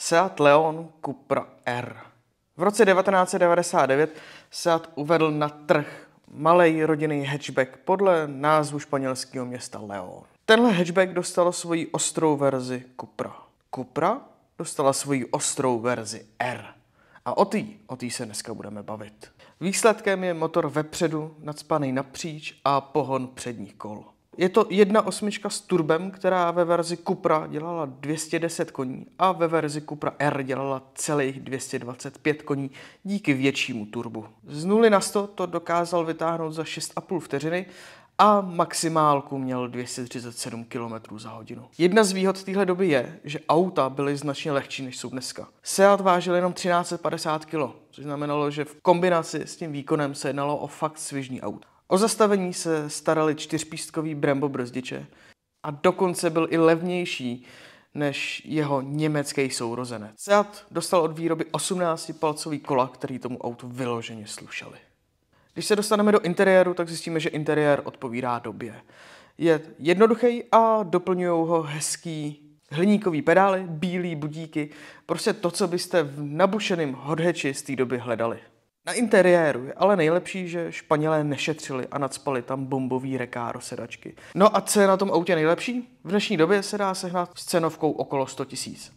Seat Leon Cupra R. V roce 1999 Seat uvedl na trh malý rodinný hatchback podle názvu španělského města León. Tenhle hatchback dostal svoji ostrou verzi Cupra. Cupra dostala svoji ostrou verzi R. A o tý, o tý se dneska budeme bavit. Výsledkem je motor vepředu, nadspaný napříč a pohon předních kol. Je to jedna osmička s turbem, která ve verzi Cupra dělala 210 koní a ve verzi Cupra R dělala celých 225 koní díky většímu turbu. Z 0 na 100 to dokázal vytáhnout za 6,5 vteřiny a maximálku měl 237 km za hodinu. Jedna z výhod téhle doby je, že auta byly značně lehčí, než jsou dneska. Seat vážil jenom 1350 kg, což znamenalo, že v kombinaci s tím výkonem se jednalo o fakt svižný auto. O zastavení se starali čtyřpístkový Brembo brzdiče a dokonce byl i levnější než jeho německý sourozenec. Seat dostal od výroby 18-palcový kola, který tomu autu vyloženě slušeli. Když se dostaneme do interiéru, tak zjistíme, že interiér odpovídá době. Je jednoduchý a doplňují ho hezký hliníkový pedály, bílý budíky, prostě to, co byste v nabušeném hodheči z té doby hledali. Na interiéru je ale nejlepší, že Španělé nešetřili a nadspali tam bombový rekáro sedačky. No a co je na tom autě nejlepší? V dnešní době se dá sehnat s cenovkou okolo 100 tisíc.